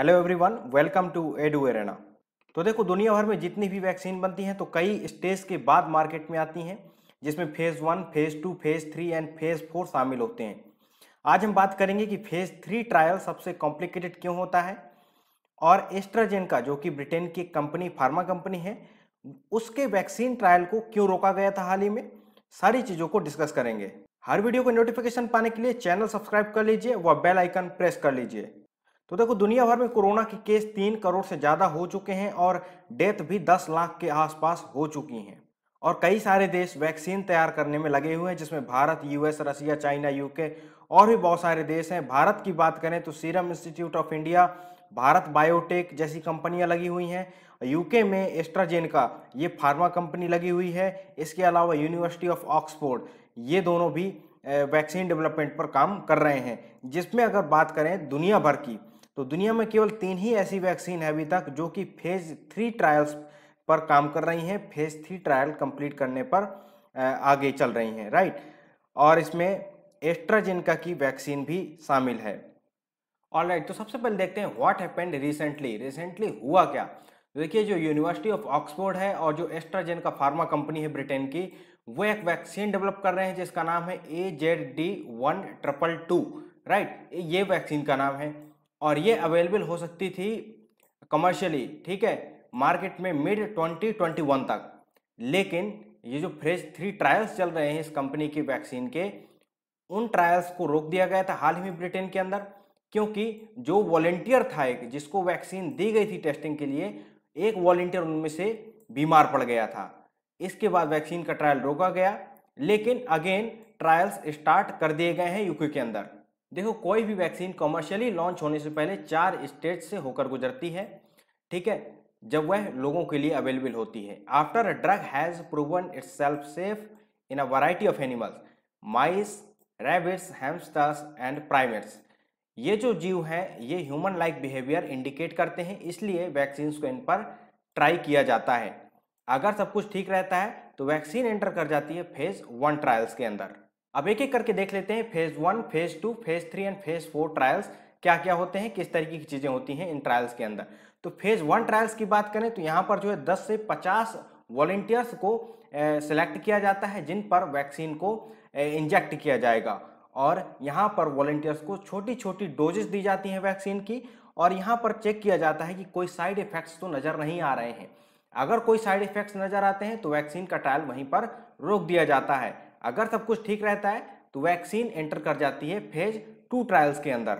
Hello everyone welcome to Edu Arena तो देखो दुनिया भर में जितनी भी वैक्सीन बनती हैं तो कई स्टेज के बाद मार्केट में आती हैं जिसमें phase one phase two phase three and phase four शामिल होते हैं आज हम बात करेंगे कि फेज़ थ्री ट्रायल सबसे कॉम्प्लिकेटेड क्यों होता है और एस्ट्राजेन का जो कि ब्रिटेन की कंपनी फार्मा कंपनी है उसके वैक्सीन ट्रायल को क्यों रोका गया था हाल ही में सारी चीज़ों को डिस्कस करेंगे हर वीडियो को नोटिफिकेशन पाने के लिए चैनल सब्सक्राइब कर लीजिए व बेल आइकन प्रेस कर लीजिए तो देखो दुनिया भर में कोरोना के केस तीन करोड़ से ज़्यादा हो चुके हैं और डेथ भी दस लाख के आसपास हो चुकी हैं और कई सारे देश वैक्सीन तैयार करने में लगे हुए हैं जिसमें Bharat US Russia China UK और भी बहुत सारे देश हैं भारत की बात करें तो serum institute of India Bharat Biotech जैसी कंपनियां लगी हुई हैं यूके में एस्ट्राजेन का ये फार्मा कंपनी लगी हुई है इसके अलावा यूनिवर्सिटी ऑफ ऑक्सफोर्ड ये दोनों भी वैक्सीन डेवलपमेंट पर काम कर रहे हैं जिसमें अगर बात करें दुनिया भर की तो दुनिया में केवल तीन ही ऐसी वैक्सीन है अभी तक जो कि फेज थ्री ट्रायल्स पर काम कर रही हैं फेज थ्री ट्रायल कंप्लीट करने पर आगे चल रही हैं राइट और इसमें एस्ट्राजेनका की वैक्सीन भी शामिल है ऑल राइट तो सबसे पहले देखते हैं व्हाट हैपेंड रिसेंटली रिसेंटली हुआ क्या देखिए जो यूनिवर्सिटी ऑफ ऑक्सफोर्ड है और जो एस्ट्राजेन का फार्मा कंपनी है ब्रिटेन की वो एक वैक्सीन डेवलप कर रहे हैं जिसका नाम है A Z D one triple two right ये वैक्सीन का नाम है और ये अवेलेबल हो सकती थी कमर्शियली ठीक है मार्केट में मिड 2021 तक लेकिन ये जो फ्रेज थ्री ट्रायल्स चल रहे हैं इस कंपनी की वैक्सीन के उन ट्रायल्स को रोक दिया गया था हाल ही में ब्रिटेन के अंदर क्योंकि जो वॉलेंटियर था एक जिसको वैक्सीन दी गई थी टेस्टिंग के लिए एक वॉलेंटियर उनमें से बीमार पड़ गया था इसके बाद वैक्सीन का ट्रायल रोका गया लेकिन अगेन ट्रायल्स स्टार्ट कर दिए गए हैं यूके के अंदर देखो कोई भी वैक्सीन कॉमर्शियली लॉन्च होने से पहले चार स्टेज से होकर गुजरती है ठीक है जब वह लोगों के लिए अवेलेबल होती है after a drug has proven its self safe in a variety of animals mice rabbits hamsters and primates ये जो जीव हैं ये ह्यूमन लाइक बिहेवियर इंडिकेट करते हैं इसलिए वैक्सीन को इन पर ट्राई किया जाता है अगर सब कुछ ठीक रहता है तो वैक्सीन एंटर कर जाती है फेज़ वन ट्रायल्स के अंदर अब एक एक करके देख लेते हैं phase one phase two phase three and phase four trials क्या क्या होते हैं किस तरीके की चीज़ें होती हैं इन ट्रायल्स के अंदर तो फेज वन ट्रायल्स की बात करें तो यहाँ पर जो है दस से पचास वॉल्टियर्स को सिलेक्ट किया जाता है जिन पर वैक्सीन को इंजेक्ट किया जाएगा और यहाँ पर वॉल्टियर्स को छोटी छोटी डोजेस दी जाती हैं वैक्सीन की और यहाँ पर चेक किया जाता है कि कोई साइड इफेक्ट्स तो नज़र नहीं आ रहे हैं अगर कोई साइड इफेक्ट्स नज़र आते हैं तो वैक्सीन का ट्रायल वहीं पर रोक दिया जाता है अगर सब कुछ ठीक रहता है तो वैक्सीन एंटर कर जाती है फेज टू ट्रायल्स के अंदर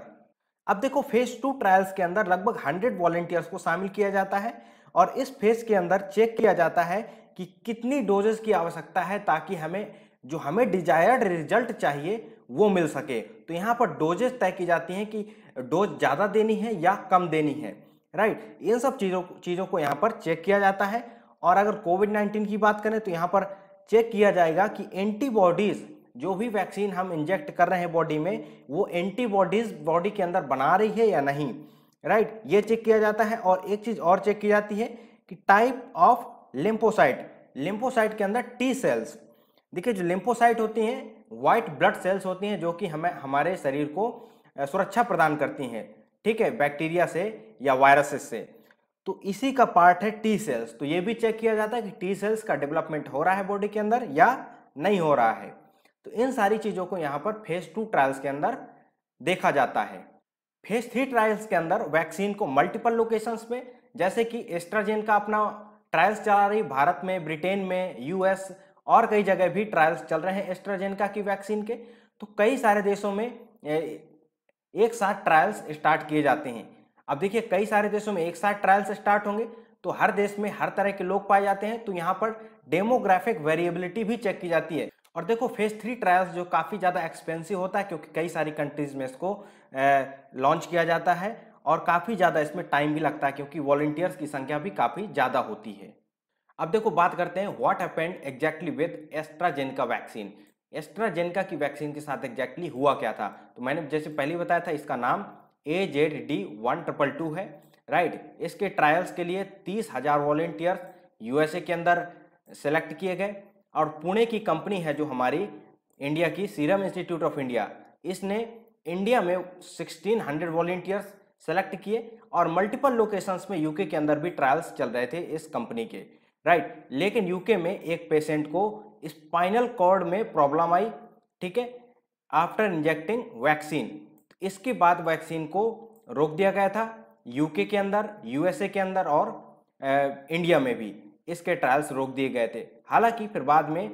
अब देखो फेज टू ट्रायल्स के अंदर लगभग हंड्रेड वॉलेंटियर्स को शामिल किया जाता है और इस फेज के अंदर चेक किया जाता है कि कितनी डोजेस की आवश्यकता है ताकि हमें जो हमें डिजायर्ड रिजल्ट चाहिए वो मिल सके तो यहाँ पर डोजेस तय की जाती हैं कि डोज ज़्यादा देनी है या कम देनी है राइट इन सब चीज़ों चीज़ों को यहाँ पर चेक किया जाता है और अगर कोविड नाइन्टीन की बात करें तो यहाँ पर चेक किया जाएगा कि एंटीबॉडीज़ जो भी वैक्सीन हम इंजेक्ट कर रहे हैं बॉडी में वो एंटीबॉडीज़ बॉडी के अंदर बना रही है या नहीं राइट ये चेक किया जाता है और एक चीज़ और चेक की जाती है कि टाइप ऑफ लिम्फोसाइट लिम्फोसाइट के अंदर टी सेल्स देखिए जो लिम्फोसाइट होती हैं वाइट ब्लड सेल्स होती हैं जो कि हमें हमारे शरीर को सुरक्षा प्रदान करती हैं ठीक है बैक्टीरिया से या वायरसेस से तो इसी का पार्ट है टी सेल्स तो ये भी चेक किया जाता है कि टी सेल्स का डेवलपमेंट हो रहा है बॉडी के अंदर या नहीं हो रहा है तो इन सारी चीज़ों को यहाँ पर फेज टू ट्रायल्स के अंदर देखा जाता है फेज थ्री ट्रायल्स के अंदर वैक्सीन को मल्टीपल लोकेशन में जैसे कि एस्ट्राजेन का अपना ट्रायल्स चला रही भारत में ब्रिटेन में यूएस और कई जगह भी ट्रायल्स चल रहे हैं एस्ट्राजेन का की वैक्सीन के तो कई सारे देशों में एक साथ ट्रायल्स स्टार्ट किए जाते हैं अब देखिए कई सारे देशों में एक साथ ट्रायल्स स्टार्ट होंगे तो हर देश में हर तरह के लोग पाए जाते हैं तो यहाँ पर डेमोग्राफिक वेरिएबिलिटी भी चेक की जाती है और देखो फेज थ्री ट्रायल्स जो काफ़ी ज़्यादा एक्सपेंसिव होता है क्योंकि कई सारी कंट्रीज़ में इसको लॉन्च किया जाता है और काफ़ी ज़्यादा इसमें टाइम भी लगता है क्योंकि वॉलेंटियर्स की संख्या भी काफ़ी ज़्यादा होती है अब देखो बात करते हैं what happened exactly with AstraZeneca vaccine AstraZeneca की वैक्सीन के साथ एग्जैक्टली exactly हुआ क्या था तो मैंने जैसे पहले बताया था इसका नाम A Z D one triple two है राइट इसके ट्रायल्स के लिए तीस हजार वॉलेंटियर्स यूएसए के अंदर सेलेक्ट किए गए और पुणे की कंपनी है जो हमारी इंडिया की सीरम इंस्टीट्यूट ऑफ इंडिया इसने इंडिया में 1600 हंड्रेड वॉलेंटियर्स सेलेक्ट किए और मल्टीपल लोकेशंस में यूके के अंदर भी ट्रायल्स चल रहे थे इस कंपनी के राइट right. लेकिन यूके में एक पेशेंट को स्पाइनल कॉर्ड में प्रॉब्लम आई ठीक है आफ्टर इंजेक्टिंग वैक्सीन इसके बाद वैक्सीन को रोक दिया गया था यूके के अंदर यूएसए के अंदर और ए, इंडिया में भी इसके ट्रायल्स रोक दिए गए थे हालांकि फिर बाद में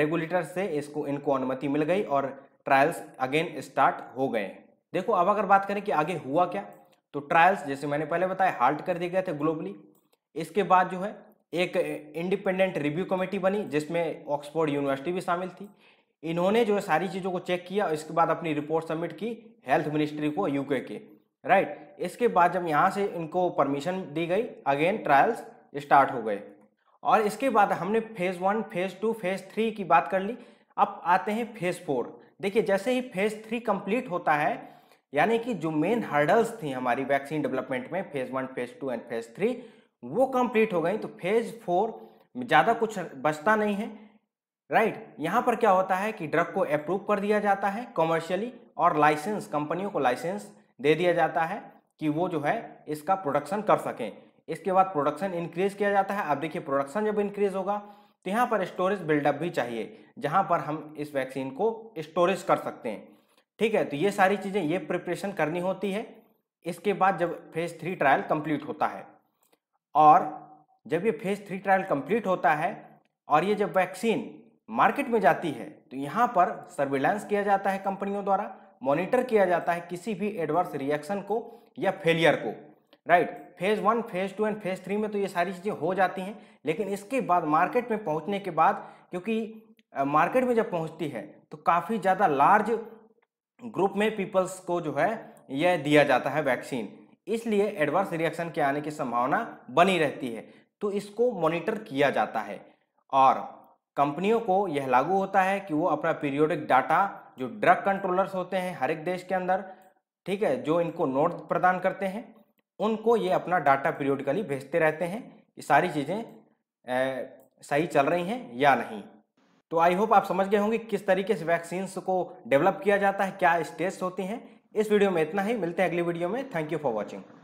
रेगुलेटर से इसको इनको अनुमति मिल गई और ट्रायल्स अगेन स्टार्ट हो गए देखो अब अगर बात करें कि आगे हुआ क्या तो ट्रायल्स जैसे मैंने पहले बताया हाल्ट कर दिए गए थे ग्लोबली इसके बाद जो है एक इंडिपेंडेंट रिव्यू कमेटी बनी जिसमें ऑक्सफोर्ड यूनिवर्सिटी भी शामिल थी इन्होंने जो है सारी चीज़ों को चेक किया और इसके बाद अपनी रिपोर्ट सबमिट की हेल्थ मिनिस्ट्री को यूके के राइट इसके बाद जब यहाँ से इनको परमिशन दी गई अगेन ट्रायल्स स्टार्ट हो गए और इसके बाद हमने phase one phase two phase three की बात कर ली अब आते हैं फेज़ फोर देखिए जैसे ही फेज़ थ्री कम्प्लीट होता है यानी कि जो मेन हर्डल्स थी हमारी वैक्सीन डेवलपमेंट में phase one phase two and phase three वो कम्प्लीट हो गई तो फेज़ फोर ज़्यादा कुछ बचता नहीं है राइट right. यहाँ पर क्या होता है कि ड्रग को अप्रूव कर दिया जाता है कॉमर्शियली और लाइसेंस कंपनियों को लाइसेंस दे दिया जाता है कि वो जो है इसका प्रोडक्शन कर सकें इसके बाद प्रोडक्शन इंक्रीज किया जाता है अब देखिए प्रोडक्शन जब इंक्रीज होगा तो यहाँ पर स्टोरेज बिल्डअप भी चाहिए जहाँ पर हम इस वैक्सीन को स्टोरेज कर सकते हैं ठीक है तो ये सारी चीज़ें ये प्रिपरेशन करनी होती है इसके बाद जब फेज़ थ्री ट्रायल कंप्लीट होता है और जब ये फेज़ थ्री ट्रायल कंप्लीट होता है और ये जब वैक्सीन मार्केट में जाती है तो यहाँ पर सर्विलांस किया जाता है कंपनियों द्वारा मॉनिटर किया जाता है किसी भी एडवर्स रिएक्शन को या फेलियर को right phase one phase two and phase three में तो ये सारी चीज़ें हो जाती हैं लेकिन इसके बाद मार्केट में पहुँचने के बाद क्योंकि मार्केट में जब पहुँचती है तो काफ़ी ज़्यादा लार्ज ग्रुप में पीपल्स को जो है यह दिया जाता है वैक्सीन इसलिए एडवर्स रिएक्शन के आने की संभावना बनी रहती है तो इसको मॉनिटर किया जाता है और कंपनियों को यह लागू होता है कि वो अपना पीरियोडिक डाटा जो ड्रग कंट्रोलर्स होते हैं हर एक देश के अंदर ठीक है जो इनको नोट प्रदान करते हैं उनको ये अपना डाटा पीरियोडिकली भेजते रहते हैं कि सारी चीज़ें सही चल रही हैं या नहीं तो आई होप आप समझ गए होंगे किस तरीके से वैक्सीन्स को डेवलप किया जाता है क्या स्टेज होती हैं इस वीडियो में इतना ही मिलते हैं अगली वीडियो में थैंक यू फॉर वॉचिंग